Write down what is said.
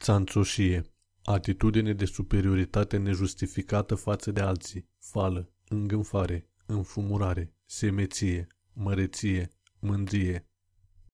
Țanțoșie. Atitudine de superioritate nejustificată față de alții. Fală, îngânfare, înfumurare, semeție, măreție, mândrie,